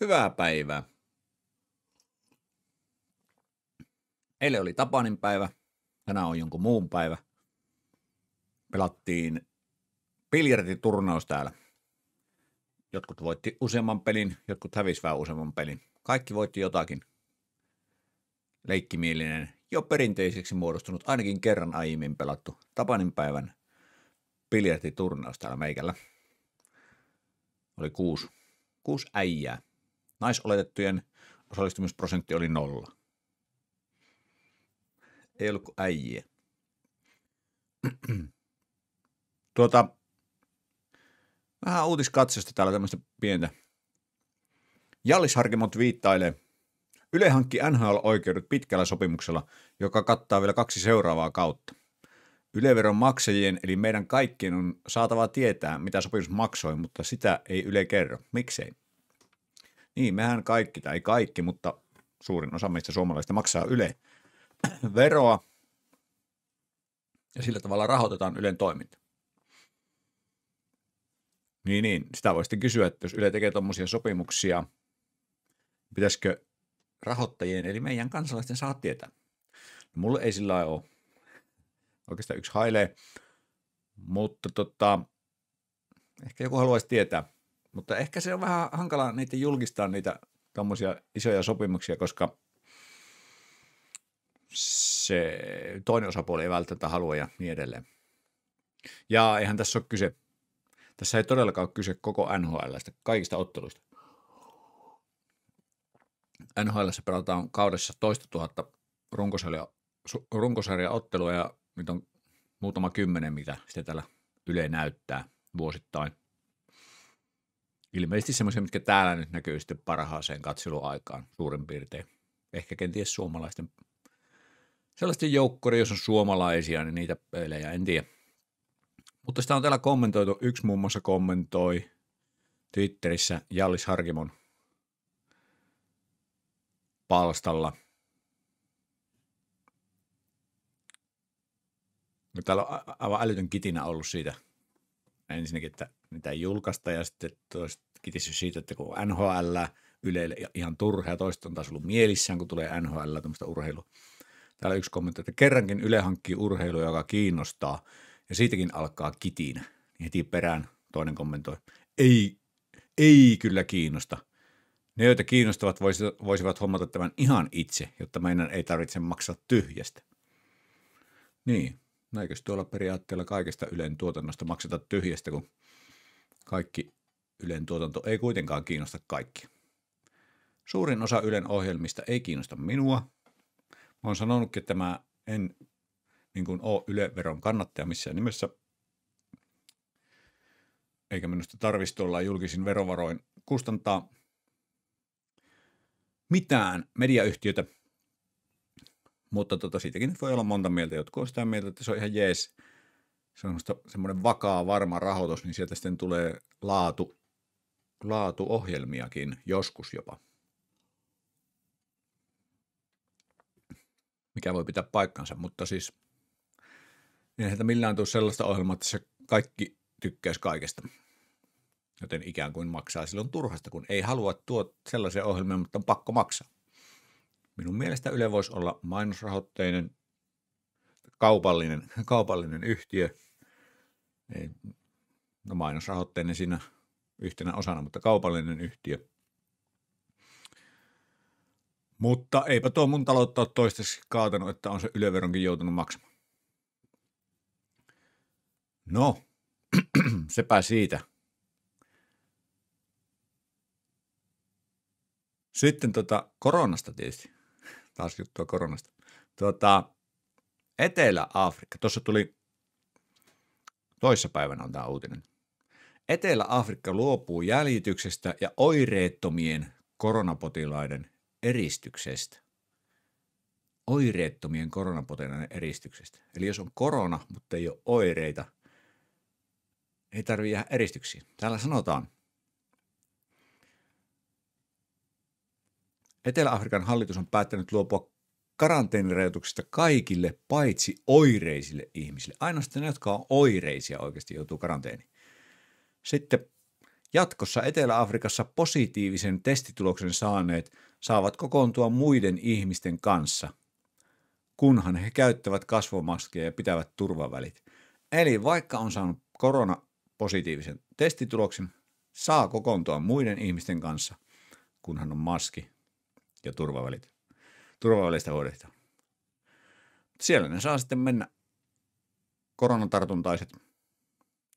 Hyvää päivää. Eilen oli Tapanin päivä, tänään on jonkun muun päivä. Pelattiin biljarditurnaus täällä. Jotkut voitti useamman pelin, jotkut hävisi vähän useamman pelin. Kaikki voitti jotakin. Leikkimielinen, jo perinteiseksi muodostunut, ainakin kerran aiemmin pelattu Tapanin päivän biljarditurnaus täällä meikällä. Oli kuusi, kuusi äijää Naisoletettujen osallistumisprosentti oli nolla. Ei ollut kuin äijiä. tuota, vähän uutiskatsosta täällä tämmöistä pientä. Jallis Harkimo viittailee. Yle hankki NHL-oikeudet pitkällä sopimuksella, joka kattaa vielä kaksi seuraavaa kautta. Yleveron maksajien, eli meidän kaikkien, on saatava tietää, mitä sopimus maksoi, mutta sitä ei Yle kerro. Miksei? Niin, mehän kaikki, tai kaikki, mutta suurin osa meistä suomalaisista maksaa Yle veroa ja sillä tavalla rahoitetaan Ylen toiminta. Niin, niin. Sitä voi sitten kysyä, että jos Yle tekee tuommoisia sopimuksia, pitäisikö rahoittajien, eli meidän kansalaisten saa tietää. No, mulle ei sillä ole. Oikeastaan yksi hailee, mutta tota, ehkä joku haluaisi tietää. Mutta ehkä se on vähän hankala niitä julkistaa niitä tuommoisia isoja sopimuksia, koska se toinen osapuoli ei välttämättä halua ja niin edelleen. Ja eihän tässä ole kyse, tässä ei todellakaan ole kyse koko NHLstä, kaikista otteluista. NHL pelataan kaudessa toista tuhatta runkosarja, runkosarja ottelua ja nyt on muutama kymmenen, mitä sitä täällä Yle näyttää vuosittain – ilmeisesti semmoisia, mitkä täällä nyt näkyy sitten parhaaseen katseluaikaan suurin piirtein. Ehkä kenties suomalaisten sellaisten joukkori, jos on suomalaisia, niin niitä pelejä, en tiedä. Mutta sitä on täällä kommentoitu. Yksi muun muassa kommentoi Twitterissä Jallis Harkimon palstalla. No täällä on aivan älytön kitinä ollut siitä ensinnäkin, että mitä julkaista ja sitten toista siitä, että kun NHL Ylelle ihan turha ja toista on taas ollut mielissään, kun tulee NHL tämmöistä urheilua. Täällä yksi kommentti, että kerrankin Yle hankkii urheilu, joka kiinnostaa ja siitäkin alkaa kitinä. Niin heti perään toinen kommentoi, ei, ei kyllä kiinnosta. Ne, joita kiinnostavat, voisivat hommata tämän ihan itse, jotta meidän ei tarvitse maksaa tyhjästä. Niin, no tuolla periaatteella kaikesta Ylen tuotannosta makseta tyhjästä, kun kaikki Ylen tuotanto ei kuitenkaan kiinnosta kaikki. Suurin osa Ylen ohjelmista ei kiinnosta minua. Mä oon sanonutkin, että mä en niin kuin ole Yle-veron kannattaja missään nimessä. Eikä minusta tarvitsisi olla julkisin verovaroin kustantaa mitään mediayhtiötä. Mutta tota, siitäkin voi olla monta mieltä. Jotkut on sitä mieltä, että se on ihan jees – semmoista, semmoinen vakaa, varma rahoitus, niin sieltä sitten tulee laatu, laatuohjelmiakin joskus jopa. Mikä voi pitää paikkansa, mutta siis että millään tule sellaista ohjelmaa, että se kaikki tykkäisi kaikesta. Joten ikään kuin maksaa silloin turhasta, kun ei halua tuo sellaisia ohjelmia, mutta on pakko maksaa. Minun mielestä Yle voisi olla mainosrahoitteinen kaupallinen, kaupallinen yhtiö – ei, no mainosrahoitteinen siinä yhtenä osana, mutta kaupallinen yhtiö. Mutta eipä tuo mun taloutta ole toistaiseksi kaatanut, että on se yleveronkin joutunut maksamaan. No, sepä siitä. Sitten tota, koronasta tietysti. Taas juttua koronasta. Tota, Etelä-Afrikka. Tuossa tuli Toissapäivänä on tämä uutinen. Etelä-Afrikka luopuu jäljityksestä ja oireettomien koronapotilaiden eristyksestä. Oireettomien koronapotilaiden eristyksestä. Eli jos on korona, mutta ei ole oireita, ei tarvitse jäädä eristyksiin. Täällä sanotaan – Etelä-Afrikan hallitus on päättänyt luopua karanteenirajoituksista kaikille paitsi oireisille ihmisille. Ainoastaan ne, jotka on oireisia oikeasti joutuu karanteeniin. Sitten jatkossa Etelä-Afrikassa positiivisen testituloksen saaneet saavat kokoontua muiden ihmisten kanssa, kunhan he käyttävät kasvomaskeja ja pitävät turvavälit. Eli vaikka on saanut koronapositiivisen testituloksen, saa kokoontua muiden ihmisten kanssa, kunhan on maski ja turvavälit turvavälistä huolehdita. Siellä ne saa sitten mennä koronatartuntaiset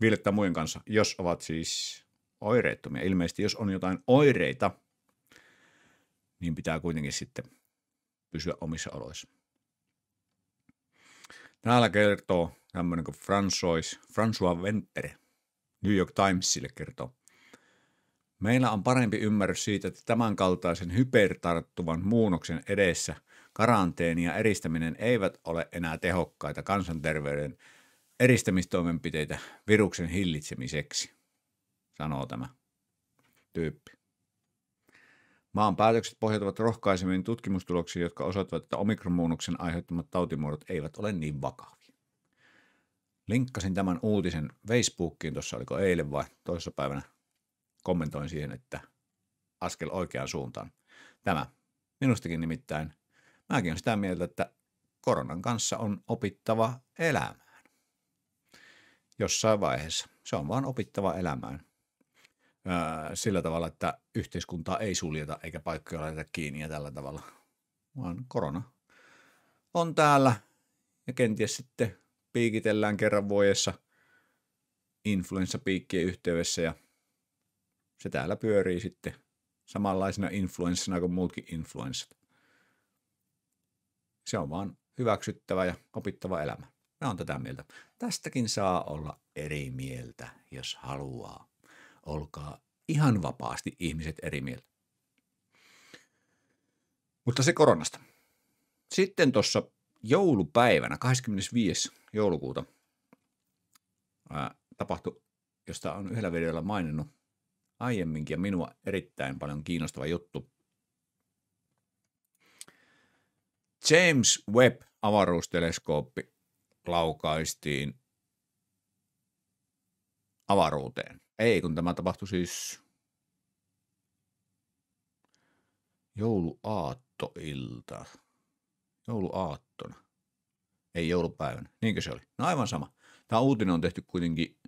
viilettää muiden kanssa, jos ovat siis oireettomia. Ilmeisesti jos on jotain oireita, niin pitää kuitenkin sitten pysyä omissa oloissa. Täällä kertoo tämmöinen kuin François, François Venter, New York Timesille kertoo. Meillä on parempi ymmärrys siitä, että tämän kaltaisen hypertarttuvan muunnoksen edessä karanteeni ja eristäminen eivät ole enää tehokkaita kansanterveyden eristämistoimenpiteitä viruksen hillitsemiseksi, sanoo tämä tyyppi. Maan päätökset pohjautuvat rohkaisemmin tutkimustuloksiin, jotka osoittavat, että omikronmuunnoksen aiheuttamat tautimuodot eivät ole niin vakavia. Linkkasin tämän uutisen Facebookiin, tuossa oliko eilen vai toissapäivänä kommentoin siihen, että askel oikeaan suuntaan. Tämä minustakin nimittäin. Mäkin olen sitä mieltä, että koronan kanssa on opittava elämään. Jossain vaiheessa. Se on vaan opittava elämään. Öö, sillä tavalla, että yhteiskuntaa ei suljeta eikä paikkoja laiteta kiinni ja tällä tavalla. Vaan korona on täällä ja kenties sitten piikitellään kerran vuodessa influenssapiikkien yhteydessä ja se täällä pyörii sitten samanlaisena influenssina kuin muutkin influenssit. Se on vaan hyväksyttävä ja opittava elämä. Mä on tätä mieltä. Tästäkin saa olla eri mieltä, jos haluaa. Olkaa ihan vapaasti ihmiset eri mieltä. Mutta se koronasta. Sitten tuossa joulupäivänä, 25. joulukuuta, ää, tapahtui, josta on yhdellä videolla maininnut, aiemminkin ja minua erittäin paljon kiinnostava juttu. James Webb avaruusteleskooppi laukaistiin avaruuteen. Ei, kun tämä tapahtui siis jouluaattoilta. Jouluaattona. Ei joulupäivänä. Niinkö se oli? No aivan sama. Tämä uutinen on tehty kuitenkin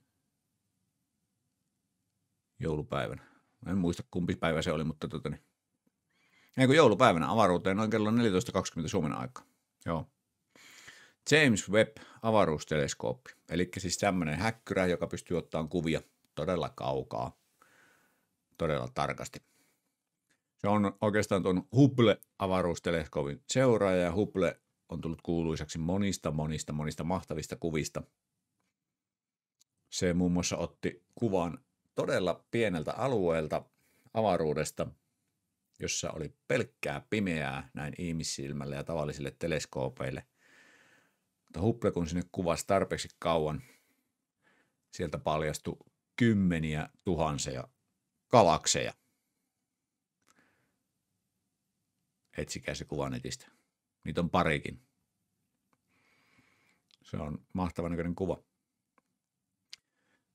joulupäivänä. En muista kumpi päivä se oli, mutta tota, niin. Eikö joulupäivänä avaruuteen noin kello 14.20 Suomen aika. Joo. James Webb avaruusteleskooppi. Eli siis tämmöinen häkkyrä, joka pystyy ottamaan kuvia todella kaukaa, todella tarkasti. Se on oikeastaan tuon Hubble-avaruusteleskoopin seuraaja ja Hubble on tullut kuuluisaksi monista, monista, monista mahtavista kuvista. Se muun muassa otti kuvan todella pieneltä alueelta avaruudesta, jossa oli pelkkää pimeää näin ihmissilmälle ja tavallisille teleskoopeille. Mutta Hubble kun sinne kuvasi tarpeeksi kauan, sieltä paljastui kymmeniä tuhansia galakseja. Etsikää se kuva netistä. Niitä on parikin. Se on mahtavan näköinen kuva.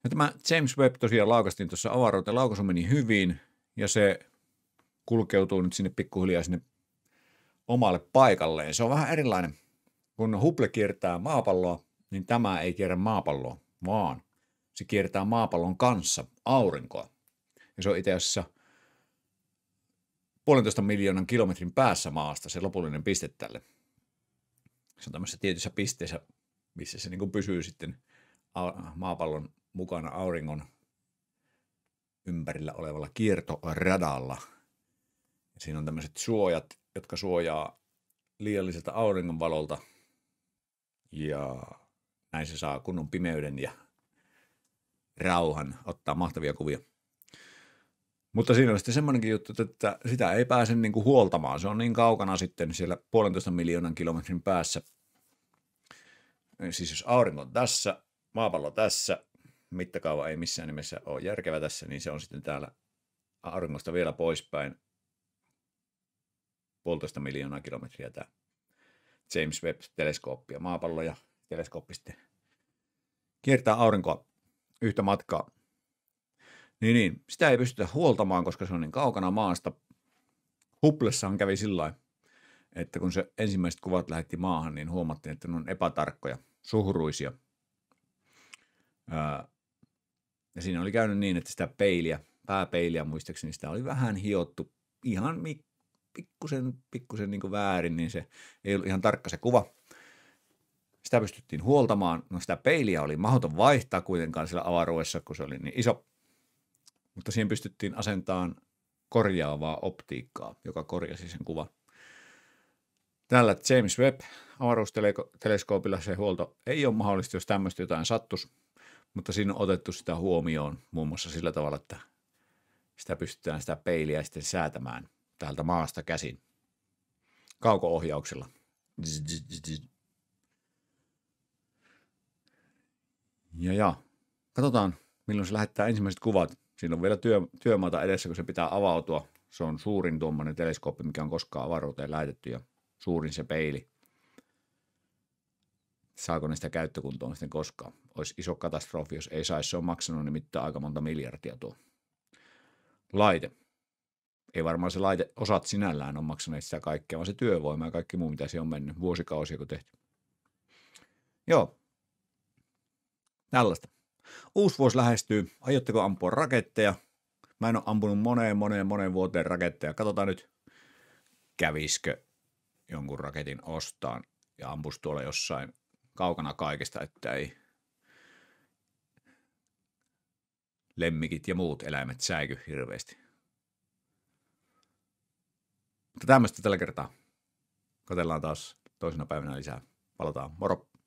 Ja tämä James Webb tosiaan laukastiin tuossa avaruuteen, laukaisu meni hyvin ja se kulkeutuu nyt sinne pikkuhiljaa sinne omalle paikalleen. Se on vähän erilainen. Kun Hubble kiertää maapalloa, niin tämä ei kierrä maapalloa, vaan se kiertää maapallon kanssa aurinkoa. Ja se on itse asiassa puolentoista miljoonan kilometrin päässä maasta se lopullinen piste tälle. Se on tämmöisessä tietyssä pisteessä, missä se niin pysyy sitten maapallon mukana auringon ympärillä olevalla kiertoradalla. Ja siinä on tämmöiset suojat, jotka suojaa liialliselta auringonvalolta. Ja näin se saa kunnon pimeyden ja rauhan, ottaa mahtavia kuvia. Mutta siinä on sitten semmoinenkin juttu, että sitä ei pääse niin kuin huoltamaan. Se on niin kaukana sitten siellä puolentoista miljoonan kilometrin päässä. Siis jos aurinko on tässä, maapallo tässä, mittakaava ei missään nimessä ole järkevä tässä, niin se on sitten täällä auringosta vielä poispäin puolitoista miljoonaa kilometriä tämä James Webb-teleskooppi ja maapallo ja teleskooppi sitten kiertää aurinkoa yhtä matkaa. Niin, niin, sitä ei pystytä huoltamaan, koska se on niin kaukana maasta. Hupplessahan kävi sillä että kun se ensimmäiset kuvat lähetti maahan, niin huomattiin, että ne on epätarkkoja, suhruisia. Ja siinä oli käynyt niin, että sitä peiliä, pääpeiliä muistaakseni, sitä oli vähän hiottu ihan mik- pikkusen, pikkusen niin väärin, niin se ei ollut ihan tarkka se kuva. Sitä pystyttiin huoltamaan. No sitä peiliä oli mahdoton vaihtaa kuitenkaan sillä avaruudessa, kun se oli niin iso. Mutta siihen pystyttiin asentamaan korjaavaa optiikkaa, joka korjasi sen kuvan. Tällä James Webb avaruusteleskoopilla se huolto ei ole mahdollista, jos tämmöistä jotain sattuisi. Mutta siinä on otettu sitä huomioon muun muassa sillä tavalla, että sitä pystytään sitä peiliä sitten säätämään täältä maasta käsin kauko-ohjauksella. Ja, ja katsotaan, milloin se lähettää ensimmäiset kuvat. Siinä on vielä työ, työmaata edessä, kun se pitää avautua. Se on suurin tuommoinen teleskooppi, mikä on koskaan avaruuteen lähetetty ja suurin se peili – saako ne sitä käyttökuntoon sitten koskaan. Olisi iso katastrofi, jos ei saisi. Se on maksanut nimittäin aika monta miljardia tuo laite. Ei varmaan se laite, osat sinällään on maksaneet sitä kaikkea, vaan se työvoima ja kaikki muu, mitä se on mennyt vuosikausia, kun tehty. Joo, tällaista. Uusi vuosi lähestyy. Aiotteko ampua raketteja? Mä en ole ampunut moneen, moneen, moneen vuoteen raketteja. Katsotaan nyt, käviskö jonkun raketin ostaan ja ampus tuolla jossain kaukana kaikesta, että ei lemmikit ja muut eläimet säiky hirveästi. Mutta tämmöistä tällä kertaa. Katellaan taas toisena päivänä lisää. Palataan. Moro!